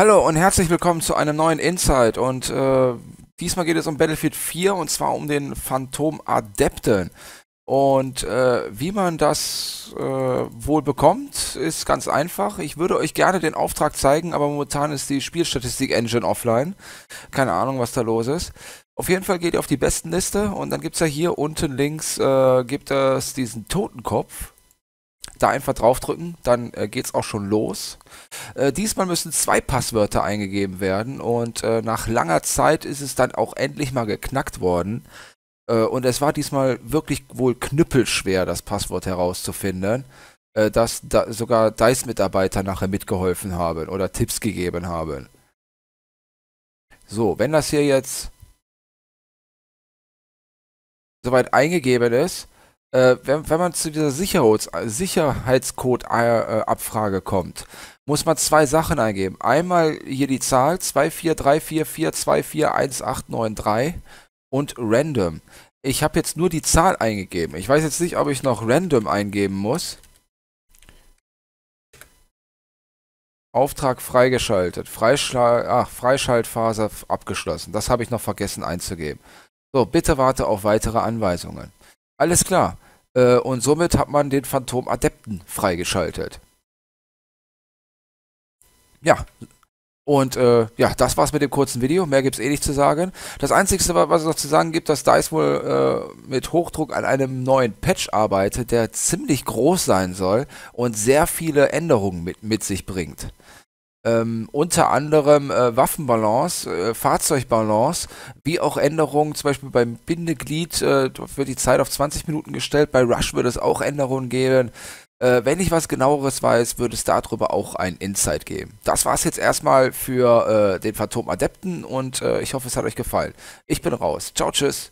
Hallo und herzlich willkommen zu einem neuen Insight und äh, diesmal geht es um Battlefield 4 und zwar um den Phantom Adepten. Und äh, wie man das äh, wohl bekommt, ist ganz einfach. Ich würde euch gerne den Auftrag zeigen, aber momentan ist die Spielstatistik-Engine offline. Keine Ahnung, was da los ist. Auf jeden Fall geht ihr auf die besten Liste und dann gibt es ja hier unten links äh, gibt es diesen Totenkopf. Da einfach draufdrücken, dann äh, es auch schon los. Äh, diesmal müssen zwei Passwörter eingegeben werden und äh, nach langer Zeit ist es dann auch endlich mal geknackt worden. Äh, und es war diesmal wirklich wohl knüppelschwer, das Passwort herauszufinden, äh, dass da sogar DICE-Mitarbeiter nachher mitgeholfen haben oder Tipps gegeben haben. So, wenn das hier jetzt soweit eingegeben ist, äh, wenn, wenn, man zu dieser Sicherheits Sicherheitscode-Abfrage kommt, muss man zwei Sachen eingeben. Einmal hier die Zahl 24344241893 und random. Ich habe jetzt nur die Zahl eingegeben. Ich weiß jetzt nicht, ob ich noch random eingeben muss. Auftrag freigeschaltet. Freischal Ach, Freischaltphase abgeschlossen. Das habe ich noch vergessen einzugeben. So, bitte warte auf weitere Anweisungen. Alles klar. Äh, und somit hat man den Phantom Adepten freigeschaltet. Ja. Und äh, ja, das war's mit dem kurzen Video. Mehr gibt's eh nicht zu sagen. Das Einzige, was es noch zu sagen gibt, dass DICE wohl äh, mit Hochdruck an einem neuen Patch arbeitet, der ziemlich groß sein soll und sehr viele Änderungen mit, mit sich bringt ähm, unter anderem äh, Waffenbalance, äh, Fahrzeugbalance, wie auch Änderungen, zum Beispiel beim Bindeglied äh, wird die Zeit auf 20 Minuten gestellt, bei Rush wird es auch Änderungen geben. Äh, wenn ich was genaueres weiß, würde es darüber auch ein Insight geben. Das war es jetzt erstmal für äh, den Phantom Adepten und äh, ich hoffe, es hat euch gefallen. Ich bin raus. Ciao, tschüss.